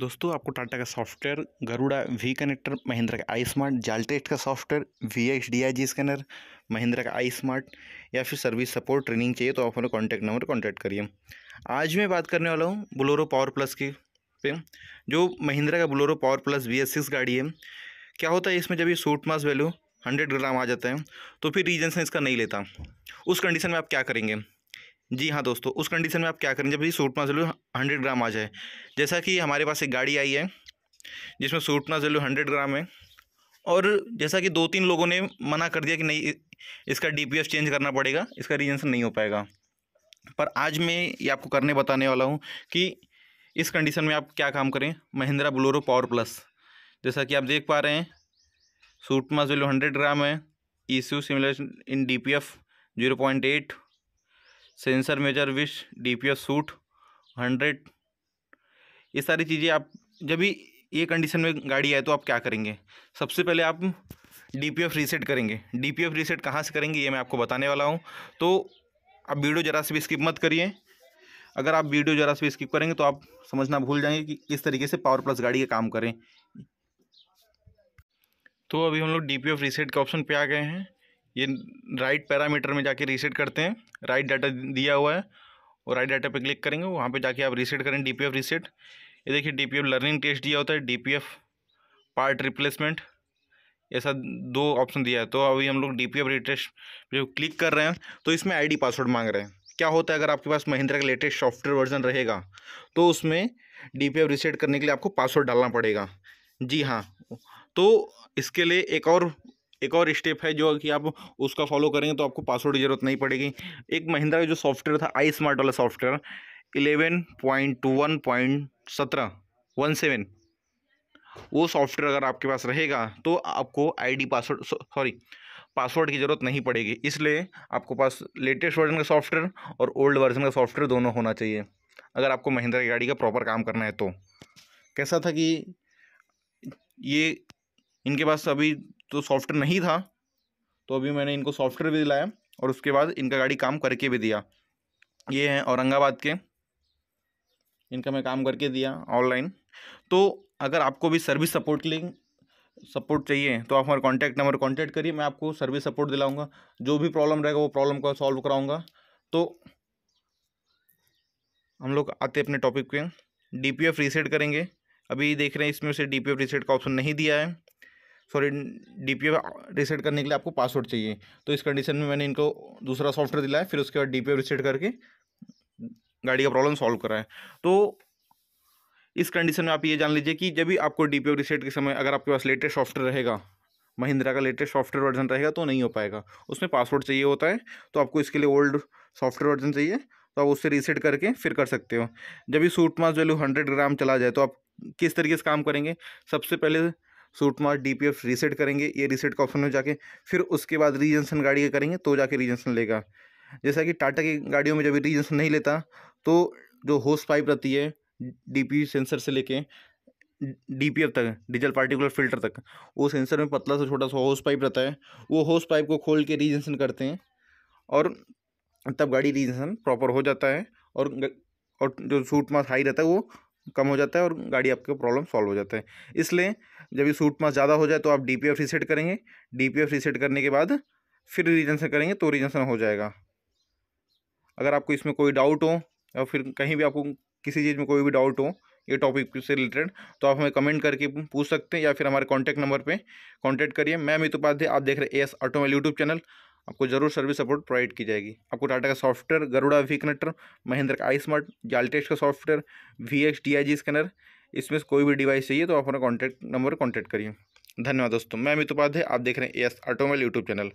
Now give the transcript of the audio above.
दोस्तों आपको टाटा का software Garuda V connector Mahindra का आई स्मार्ट जालटेस्ट का software V X D I G scanner Mahindra का आई स्मार्ट या फिर सर्विस सपोर्ट ट्रेनिंग चाहिए तो आप हमारे कॉन्टैक्ट नंबर कॉन्टैक्ट करिए आज मैं बात करने वाला हूँ बुलोरो पावर प्लस की पे जो महिंद्रा का Bolero power plus B S six गाड़ी है क्या होता है इसमें जब ये soot mass value hundred gram आ जाता है तो फिर रीजन से इसका नहीं लेता उस कंडीशन में आप क्या करेंगे जी हाँ दोस्तों उस कंडीशन में आप क्या करें जब भी सूट मजलू हंड्रेड ग्राम आ जाए जैसा कि हमारे पास एक गाड़ी आई है जिसमें सूट मजलू हंड्रेड ग्राम है और जैसा कि दो तीन लोगों ने मना कर दिया कि नहीं इसका डी चेंज करना पड़ेगा इसका रीजन नहीं हो पाएगा पर आज मैं ये आपको करने बताने वाला हूँ कि इस कंडीशन में आप क्या काम करें महिंद्रा बोलोरो पावर प्लस जैसा कि आप देख पा रहे हैं सूट मजलू हंड्रेड ग्राम है E C simulation in D P F zero point eight sensor measure which D P S soot hundred ये सारी चीज़ें आप जब भी ये कंडीशन में गाड़ी आए तो आप क्या करेंगे सबसे पहले आप डी पी एफ रीसेट करेंगे डी पी एफ रीसेट कहाँ से करेंगे ये मैं आपको बताने वाला हूँ तो आप वीडियो ज़रा से भी स्किप मत करिए अगर आप वीडियो ज़रा से भी स्किप करेंगे तो आप समझना भूल जाएंगे कि किस तरीके से पावर प्लस गाड़ी का काम करें तो अभी हम लोग डी पी एफ रीसेट के ऑप्शन पे आ गए हैं ये राइट पैरामीटर में जाके रीसेट करते हैं राइट डाटा दिया हुआ है और राइट डाटा पे क्लिक करेंगे वहाँ पे जाके आप रीसेट करें डीपीएफ रीसेट ये देखिए डीपीएफ लर्निंग टेस्ट दिया होता है डीपीएफ पार्ट रिप्लेसमेंट ऐसा दो ऑप्शन दिया है तो अभी हम लोग डी पी एफ रिटेस्ट जो क्लिक कर रहे हैं तो इसमें डी पासवर्ड मांग रहे हैं क्या होता है अगर आपके पास महिंद्रा का लेटेस्ट सॉफ्टवेयर वर्जन रहेगा तो उसमें डी पी एफ रिसेट करने के लिए आपको पासवर्ड डालना पड़ेगा जी हाँ तो इसके लिए एक और एक और स्टेप है जो कि आप उसका फॉलो करेंगे तो आपको पासवर्ड की जरूरत नहीं पड़ेगी एक महिंद्रा का जो सॉफ्टवेयर था आई स्मार्ट वाला software eleven point two one point सत्रह वन सेवन वो सॉफ्टवेयर अगर आपके पास रहेगा तो आपको आईडी पासवर्ड सॉरी पासवर्ड की ज़रूरत नहीं पड़ेगी इसलिए आपको पास लेटेस्ट वर्जन का सॉफ्टवेयर और ओल्ड वर्जन का सॉफ्टवेयर दोनों होना चाहिए अगर आपको महिंद्रा की गाड़ी का प्रॉपर काम करना है तो कैसा था कि ये इनके पास अभी तो सॉफ्टवेयर नहीं था तो अभी मैंने इनको सॉफ्टवेयर भी दिलाया और उसके बाद इनका गाड़ी काम करके भी दिया ये हैं औरंगाबाद के इनका मैं काम करके दिया ऑनलाइन तो अगर आपको भी सर्विस सपोर्ट के लिए सपोर्ट चाहिए तो आप हमारे कॉन्टैक्ट नंबर कॉन्टैक्ट करिए मैं आपको सर्विस सपोर्ट दिलाऊंगा जो भी प्रॉब्लम रहेगा वो प्रॉब्लम का सॉल्व कराऊंगा तो हम लोग आते अपने टॉपिक पे डीपीएफ रीसेट करेंगे अभी देख रहे हैं इसमें से डीपीएफ रीसेट का ऑप्शन नहीं दिया है सॉरी डी पी रीसेट करने के लिए आपको पासवर्ड चाहिए तो इस कंडीशन में मैंने इनको दूसरा सॉफ्टवेयर दिलाया फिर उसके बाद डी पी रीसेट करके गाड़ी का प्रॉब्लम सॉल्व करा है तो इस कंडीशन में आप ये जान लीजिए कि जब भी आपको डी पी रीसेट के समय अगर आपके पास लेटेस्ट सॉफ्टवेयर रहेगा महिंद्रा का लेटेस्ट सॉफ्टवेयर वर्जन रहेगा तो नहीं हो पाएगा उसमें पासवर्ड चाहिए होता है तो आपको इसके लिए ओल्ड सॉफ्टवेयर वर्जन चाहिए तो आप उससे रीसेट करके फिर कर सकते हो जब भी soot mass value hundred gram चला जाए तो आप किस तरीके से काम करेंगे सबसे पहले सूट मार्ट डी रीसेट करेंगे ये रीसेट का ऑप्शन में जाके फिर उसके बाद रीजेंसन गाड़ी का करेंगे तो जाके रीजेंसन लेगा जैसा कि टाटा की गाड़ियों में जब रीजेंसन नहीं लेता तो जो होस पाइप रहती है डी सेंसर से लेके डी पी एफ तक डीजल पार्टिकुलर फिल्टर तक वो सेंसर में पतला सा छोटा सा होस पाइप रहता है वो होस पाइप को खोल के रीजेंसन करते हैं और तब गाड़ी रीजेंसन प्रॉपर हो जाता है और और जो सूट मास हाई रहता है वो कम हो जाता है और गाड़ी आपके प्रॉब्लम सॉल्व हो जाता है इसलिए जब ये सूट मास ज़्यादा हो जाए तो आप डी पी एफ रीसेट करेंगे डी पी एफ रीसेट करने के बाद फिर रीजनसन करेंगे तो रीजनसन हो जाएगा अगर आपको इसमें कोई डाउट हो या फिर कहीं भी आपको किसी चीज़ में कोई भी डाउट हो ये टॉपिक से रिलेटेड तो आप हमें कमेंट करके पूछ सकते हैं या फिर हमारे कॉन्टैक्ट नंबर पर कॉन्टैक्ट करिए मैं अमित उपाध्याय आप देख रहे हैं A S automobile YouTube channel आपको जरूर सर्विस सपोर्ट प्रोवाइड की जाएगी आपको टाटा का software Garuda V connector Mahindra का आई स्मार्ट जालटेक्स का software V X D I G scanner इसमें कोई भी डिवाइस चाहिए तो आप अपना कॉन्टैक्ट नंबर कॉन्टैक्ट करिए धन्यवाद दोस्तों मैं अमित उपाध्याय आप देख रहे हैं एस ऑटोमोबाइल यूट्यूब चैनल